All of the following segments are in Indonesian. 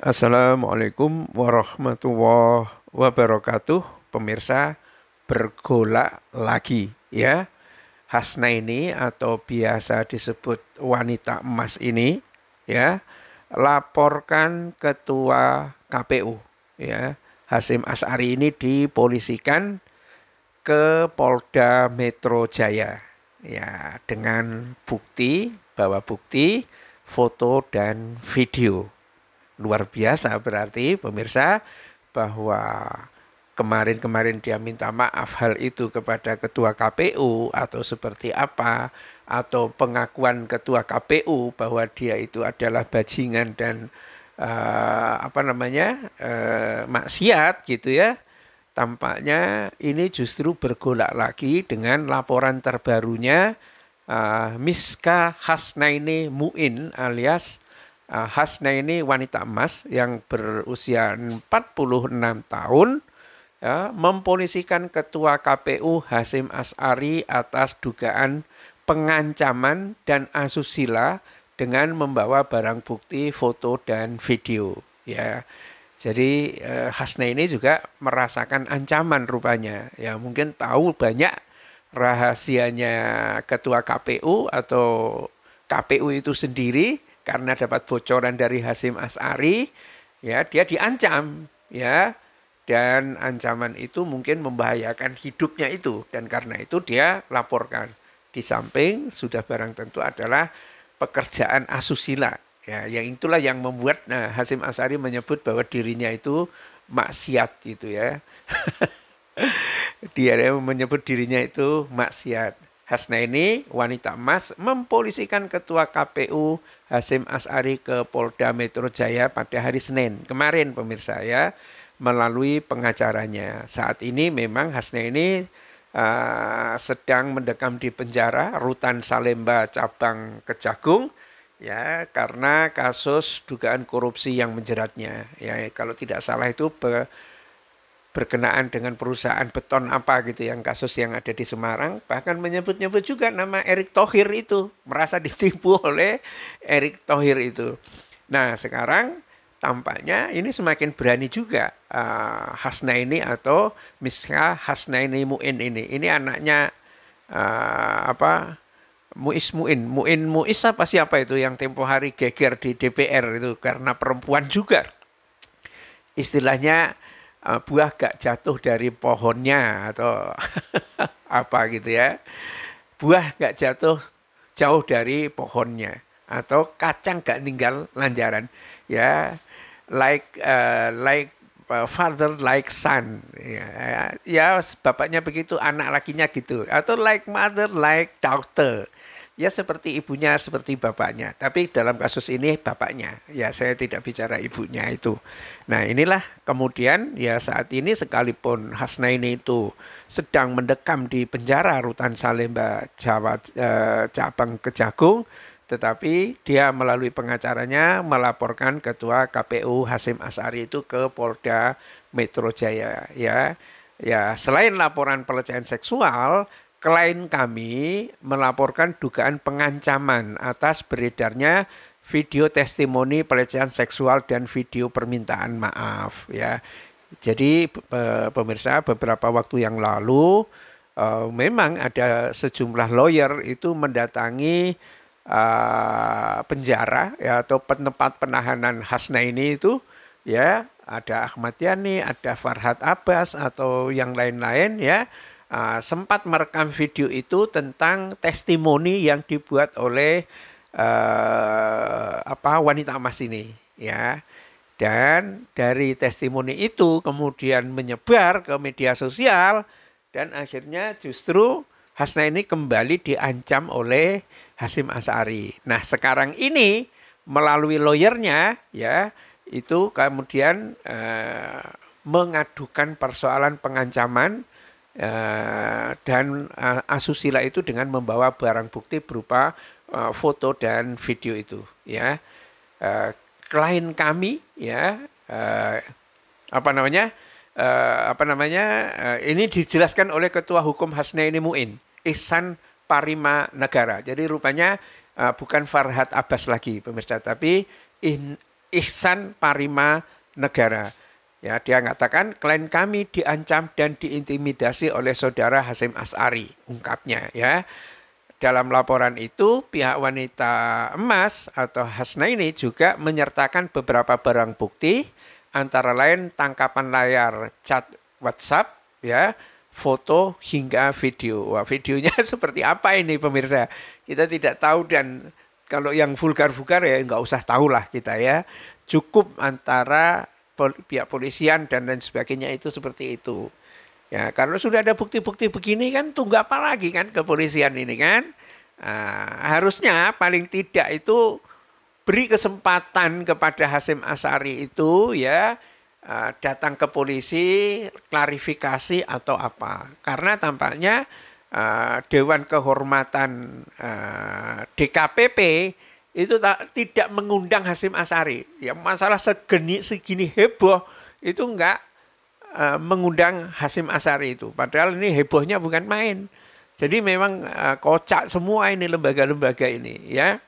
Assalamualaikum warahmatullahi wabarakatuh. Pemirsa bergolak lagi ya. Hasna ini atau biasa disebut wanita emas ini ya laporkan ketua KPU ya Hasim Asari ini dipolisikan ke Polda Metro Jaya ya dengan bukti bahwa bukti foto dan video luar biasa berarti pemirsa bahwa kemarin-kemarin dia minta maaf hal itu kepada ketua KPU atau seperti apa atau pengakuan ketua KPU bahwa dia itu adalah bajingan dan uh, apa namanya uh, maksiat gitu ya tampaknya ini justru bergolak lagi dengan laporan terbarunya uh, Miska Hasnaini Muin alias Ah, Hasna ini wanita emas yang berusia 46 tahun ya, mempolisikan ketua KPU Hasim As'ari atas dugaan pengancaman dan asusila dengan membawa barang bukti foto dan video ya. Jadi eh, Hasna ini juga merasakan ancaman rupanya. Ya mungkin tahu banyak rahasianya ketua KPU atau KPU itu sendiri karena dapat bocoran dari Hasim As'ari, ya dia diancam, ya. Dan ancaman itu mungkin membahayakan hidupnya itu dan karena itu dia laporkan. Di samping sudah barang tentu adalah pekerjaan asusila. Ya, yang itulah yang membuat nah, Hasim As'ari menyebut bahwa dirinya itu maksiat gitu ya. dia menyebut dirinya itu maksiat ini wanita emas, mempolisikan ketua KPU Hasim Asari ke Polda Metro Jaya pada hari Senin. Kemarin pemirsa ya, melalui pengacaranya. Saat ini memang Hasnaini uh, eh, sedang mendekam di penjara Rutan Salemba cabang Kejagung ya karena kasus dugaan korupsi yang menjeratnya. Ya kalau tidak salah itu berkenaan dengan perusahaan beton apa gitu yang kasus yang ada di Semarang bahkan menyebut-nyebut juga nama Erick Thohir itu merasa ditipu oleh Erick Thohir itu. Nah sekarang tampaknya ini semakin berani juga uh, eh, ini atau misalnya Hasna ini Muin ini ini anaknya uh, apa Muis Muin Muin Muis apa siapa itu yang tempo hari geger di DPR itu karena perempuan juga istilahnya uh, buah gak jatuh dari pohonnya atau apa gitu ya. Buah gak jatuh jauh dari pohonnya atau kacang gak ninggal lanjaran ya. Like uh, like eh, father like son ya, ya bapaknya begitu anak lakinya gitu atau like mother like daughter ya seperti ibunya, seperti bapaknya. Tapi dalam kasus ini bapaknya, ya saya tidak bicara ibunya itu. Nah inilah kemudian ya saat ini sekalipun Hasnaini itu sedang mendekam di penjara rutan Salemba Jawa eh, cabang Kejagung, tetapi dia melalui pengacaranya melaporkan ketua KPU Hasim Asari itu ke Polda Metro Jaya ya. Ya, selain laporan pelecehan seksual, klien kami melaporkan dugaan pengancaman atas beredarnya video testimoni pelecehan seksual dan video permintaan maaf ya. Jadi pemirsa beberapa waktu yang lalu eh, memang ada sejumlah lawyer itu mendatangi eh, penjara ya atau tempat penahanan Hasna ini itu ya ada Ahmad Yani, ada Farhad Abbas atau yang lain-lain ya uh, sempat merekam video itu tentang testimoni yang dibuat oleh uh, apa wanita emas ini ya dan dari testimoni itu kemudian menyebar ke media sosial dan akhirnya justru Hasna ini kembali diancam oleh Hasim Asari. Nah sekarang ini melalui lawyernya ya itu kemudian eh, mengadukan persoalan pengancaman Eh, dan eh, asusila itu dengan membawa barang bukti berupa eh, foto dan video itu ya klien kami ya apa namanya apa namanya ini dijelaskan oleh ketua hukum Hasnaini Muin Ihsan Parima Negara jadi rupanya bukan Farhat Abbas lagi pemirsa tapi Ihsan Parima Negara Ya, dia mengatakan klien kami diancam dan diintimidasi oleh saudara Hasim Asari, ungkapnya ya. Dalam laporan itu, pihak wanita emas atau Hasna ini juga menyertakan beberapa barang bukti, antara lain tangkapan layar chat WhatsApp, ya, foto hingga video. Wah, videonya seperti apa ini pemirsa? Kita tidak tahu dan kalau yang vulgar-vulgar ya nggak usah tahulah kita ya. Cukup antara pihak polisian dan lain sebagainya itu seperti itu. Ya, kalau sudah ada bukti-bukti begini kan tunggu apa lagi kan kepolisian ini kan? Nah, harusnya paling tidak itu beri kesempatan kepada Hasim Asari itu ya ah, datang ke polisi klarifikasi atau apa. Karena tampaknya ah, Dewan Kehormatan ah, DKPP itu tidak mengundang Hasim Asari. Ya masalah segini segini heboh itu enggak uh, mengundang Hasim Asari itu. Padahal ini hebohnya bukan main. Jadi memang uh, kocak semua ini lembaga-lembaga ini ya.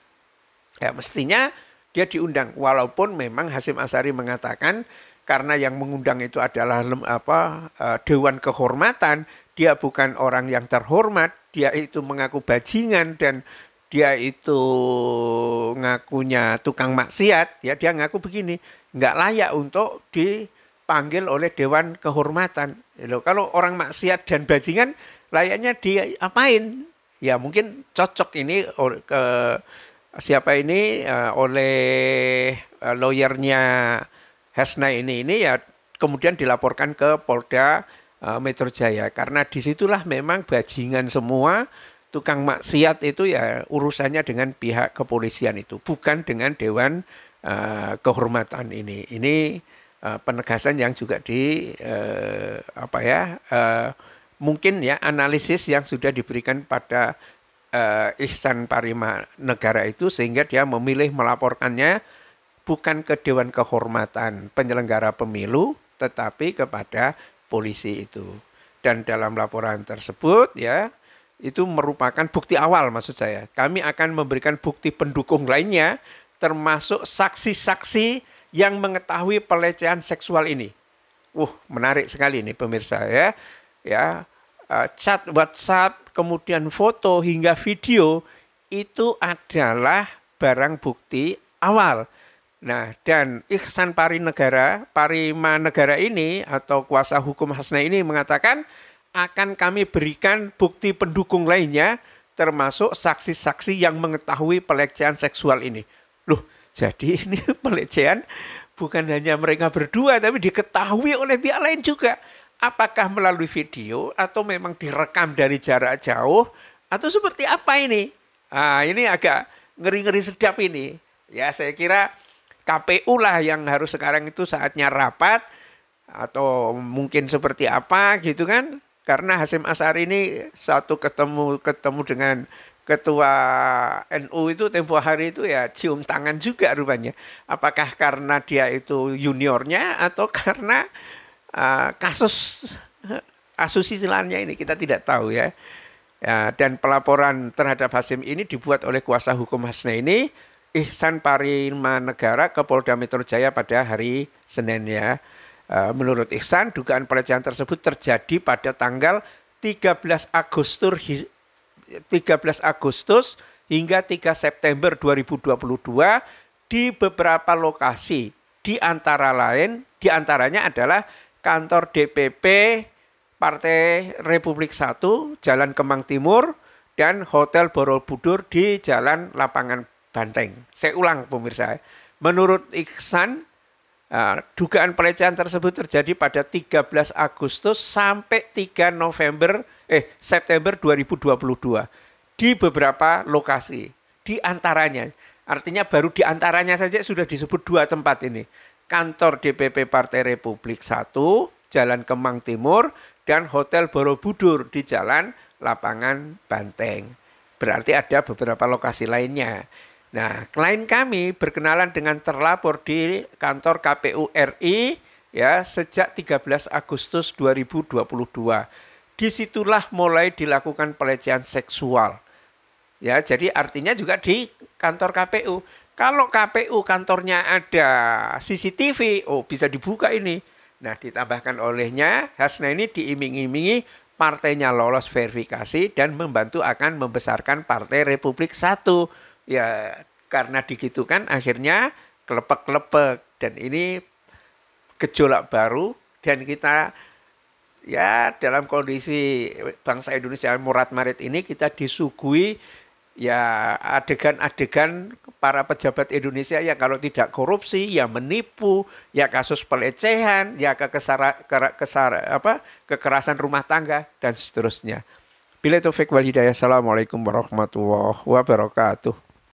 Ya mestinya dia diundang walaupun memang Hasim Asari mengatakan karena yang mengundang itu adalah lem, apa uh, dewan kehormatan, dia bukan orang yang terhormat, dia itu mengaku bajingan dan dia itu ngakunya tukang maksiat, ya dia ngaku begini, nggak layak untuk dipanggil oleh Dewan Kehormatan. Loh, kalau orang maksiat dan bajingan layaknya diapain? Ya mungkin cocok ini ke siapa ini e, oleh e, lawyernya Hasna ini ini ya kemudian dilaporkan ke Polda e, Metro Jaya karena disitulah memang bajingan semua tukang maksiat itu ya urusannya dengan pihak kepolisian itu, bukan dengan dewan uh, kehormatan ini. Ini uh, penegasan yang juga di uh, apa ya? Uh, mungkin ya analisis yang sudah diberikan pada uh, Ihsan Parima negara itu sehingga dia memilih melaporkannya bukan ke Dewan Kehormatan penyelenggara pemilu tetapi kepada polisi itu. Dan dalam laporan tersebut ya itu merupakan bukti awal maksud saya. Kami akan memberikan bukti pendukung lainnya termasuk saksi-saksi yang mengetahui pelecehan seksual ini. uh menarik sekali ini pemirsa ya. Ya, e, chat WhatsApp, kemudian foto hingga video itu adalah barang bukti awal. Nah, dan Ihsan Pari Negara, Parima Negara ini atau kuasa hukum Hasna ini mengatakan akan kami berikan bukti pendukung lainnya termasuk saksi-saksi yang mengetahui pelecehan seksual ini. Loh, jadi ini pelecehan bukan hanya mereka berdua tapi diketahui oleh pihak lain juga. Apakah melalui video atau memang direkam dari jarak jauh atau seperti apa ini? Ah, ini agak ngeri-ngeri sedap ini. Ya, saya kira KPU lah yang harus sekarang itu saatnya rapat atau mungkin seperti apa gitu kan karena Hasim Asar ini satu ketemu ketemu dengan ketua NU itu tempo hari itu ya cium tangan juga rupanya. Apakah karena dia itu juniornya atau karena uh, kasus asusilannya ini kita tidak tahu ya. ya. Dan pelaporan terhadap Hasim ini dibuat oleh kuasa hukum Hasna ini Ihsan Parima Negara ke Polda Metro Jaya pada hari Senin ya. Eh, menurut Ihsan dugaan pelecehan tersebut terjadi pada tanggal 13 Agustus 13 Agustus hingga 3 September 2022 di beberapa lokasi di antara lain di antaranya adalah kantor DPP Partai Republik 1 Jalan Kemang Timur dan Hotel Borobudur di Jalan Lapangan Banteng. Saya ulang pemirsa. Menurut Iksan, Eh, dugaan pelecehan tersebut terjadi pada 13 Agustus sampai 3 November eh September 2022 di beberapa lokasi. Di antaranya, artinya baru di antaranya saja sudah disebut dua tempat ini. Kantor DPP Partai Republik 1, Jalan Kemang Timur, dan Hotel Borobudur di Jalan Lapangan Banteng. Berarti ada beberapa lokasi lainnya. Nah, klien kami berkenalan dengan terlapor di kantor KPU RI ya sejak 13 Agustus 2022. Disitulah mulai dilakukan pelecehan seksual. Ya, jadi artinya juga di kantor KPU. Kalau KPU kantornya ada CCTV, oh bisa dibuka ini. Nah, ditambahkan olehnya Hasna ini diiming-imingi partainya lolos verifikasi dan membantu akan membesarkan Partai Republik Satu ya karena digitu kan akhirnya kelepek-kelepek dan ini gejolak baru dan kita ya dalam kondisi bangsa Indonesia murat marit ini kita disuguhi ya adegan-adegan para pejabat Indonesia ya kalau tidak korupsi ya menipu ya kasus pelecehan ya kekesara, kesara, apa kekerasan rumah tangga dan seterusnya. Bila Taufik wal Hidayah. Assalamualaikum warahmatullahi wabarakatuh.